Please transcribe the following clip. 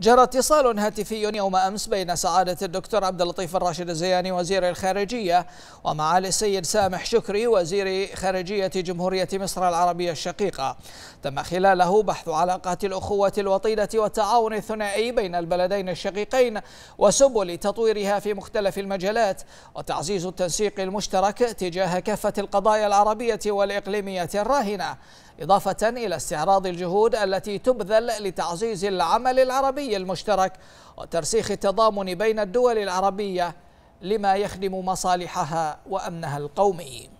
جرى اتصال هاتفي يوم أمس بين سعادة الدكتور عبد اللطيف الراشد الزياني وزير الخارجية ومعالي السيد سامح شكري وزير خارجية جمهورية مصر العربية الشقيقة تم خلاله بحث علاقات الأخوة الوطيدة والتعاون الثنائي بين البلدين الشقيقين وسبل تطويرها في مختلف المجالات وتعزيز التنسيق المشترك تجاه كافة القضايا العربية والإقليمية الراهنة إضافة إلى استعراض الجهود التي تبذل لتعزيز العمل العربي العربي المشترك وترسيخ التضامن بين الدول العربية لما يخدم مصالحها وأمنها القومي